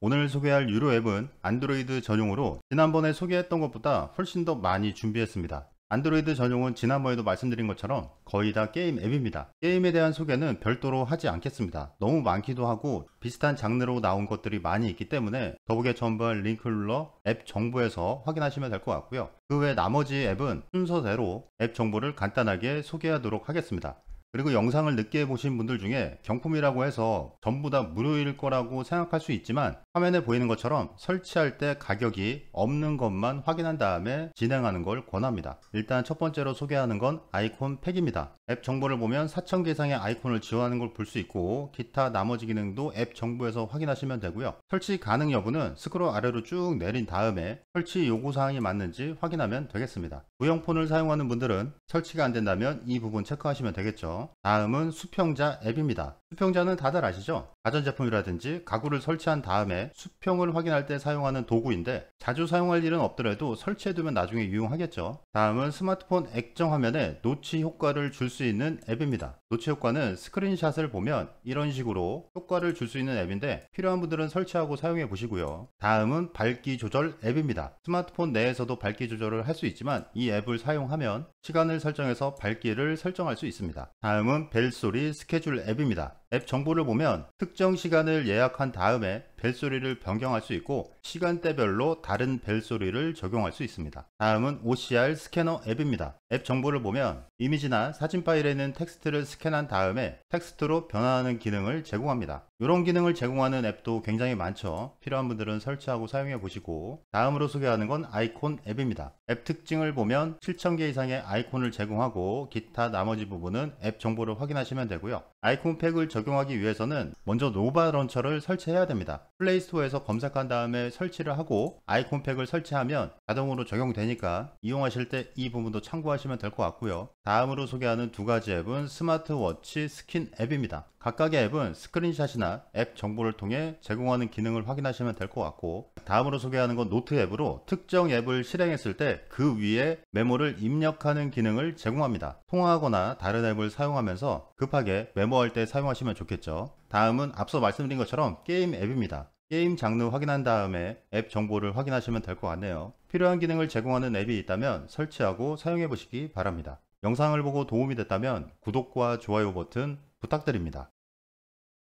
오늘 소개할 유료 앱은 안드로이드 전용으로 지난번에 소개했던 것보다 훨씬 더 많이 준비했습니다. 안드로이드 전용은 지난번에도 말씀드린 것처럼 거의 다 게임 앱입니다. 게임에 대한 소개는 별도로 하지 않겠습니다. 너무 많기도 하고 비슷한 장르로 나온 것들이 많이 있기 때문에 더보기에 첨부한 링크 눌러 앱 정보에서 확인하시면 될 것 같고요. 그 외 나머지 앱은 순서대로 앱 정보를 간단하게 소개하도록 하겠습니다. 그리고 영상을 늦게 보신 분들 중에 경품이라고 해서 전부 다 무료일 거라고 생각할 수 있지만 화면에 보이는 것처럼 설치할 때 가격이 없는 것만 확인한 다음에 진행하는 걸 권합니다. 일단 첫 번째로 소개하는 건 아이콘 팩입니다. 앱 정보를 보면 4,000개 이상의 아이콘을 지원하는 걸 볼 수 있고 기타 나머지 기능도 앱 정보에서 확인하시면 되고요. 설치 가능 여부는 스크롤 아래로 쭉 내린 다음에 설치 요구사항이 맞는지 확인하면 되겠습니다. 무형폰을 사용하는 분들은 설치가 안 된다면 이 부분 체크하시면 되겠죠. 다음은 수평자 앱입니다. 수평자는 다들 아시죠? 가전제품이라든지 가구를 설치한 다음에 수평을 확인할 때 사용하는 도구인데 자주 사용할 일은 없더라도 설치해두면 나중에 유용하겠죠. 다음은 스마트폰 액정 화면에 노치 효과를 줄 수 있는 앱입니다. 노치 효과는 스크린샷을 보면 이런 식으로 효과를 줄 수 있는 앱인데 필요한 분들은 설치하고 사용해 보시고요. 다음은 밝기 조절 앱입니다. 스마트폰 내에서도 밝기 조절을 할 수 있지만 이 앱을 사용하면 시간을 설정해서 밝기를 설정할 수 있습니다. 다음은 벨소리 스케줄 앱입니다. 앱 정보를 보면 특 특정 시간을 예약한 다음에 벨소리를 변경할 수 있고 시간대별로 다른 벨소리를 적용할 수 있습니다. 다음은 OCR 스캐너 앱입니다. 앱 정보를 보면 이미지나 사진 파일에 있는 텍스트를 스캔한 다음에 텍스트로 변환하는 기능을 제공합니다. 이런 기능을 제공하는 앱도 굉장히 많죠. 필요한 분들은 설치하고 사용해 보시고 다음으로 소개하는 건 아이콘 앱입니다. 앱 특징을 보면 7,000개 이상의 아이콘을 제공하고 기타 나머지 부분은 앱 정보를 확인하시면 되고요. 아이콘 팩을 적용하기 위해서는 먼저 노바 런처를 설치해야 됩니다. 플레이스토어에서 검색한 다음에 설치를 하고 아이콘팩을 설치하면 자동으로 적용되니까 이용하실 때 이 부분도 참고하시면 될 것 같고요. 다음으로 소개하는 두 가지 앱은 스마트워치 스킨 앱입니다. 각각의 앱은 스크린샷이나 앱 정보를 통해 제공하는 기능을 확인하시면 될 것 같고 다음으로 소개하는 건 노트 앱으로 특정 앱을 실행했을 때 그 위에 메모를 입력하는 기능을 제공합니다. 통화하거나 다른 앱을 사용하면서 급하게 메모할 때 사용하시면 좋겠죠. 다음은 앞서 말씀드린 것처럼 게임 앱입니다. 게임 장르 확인한 다음에 앱 정보를 확인하시면 될 것 같네요. 필요한 기능을 제공하는 앱이 있다면 설치하고 사용해 보시기 바랍니다. 영상을 보고 도움이 됐다면 구독과 좋아요 버튼 부탁드립니다.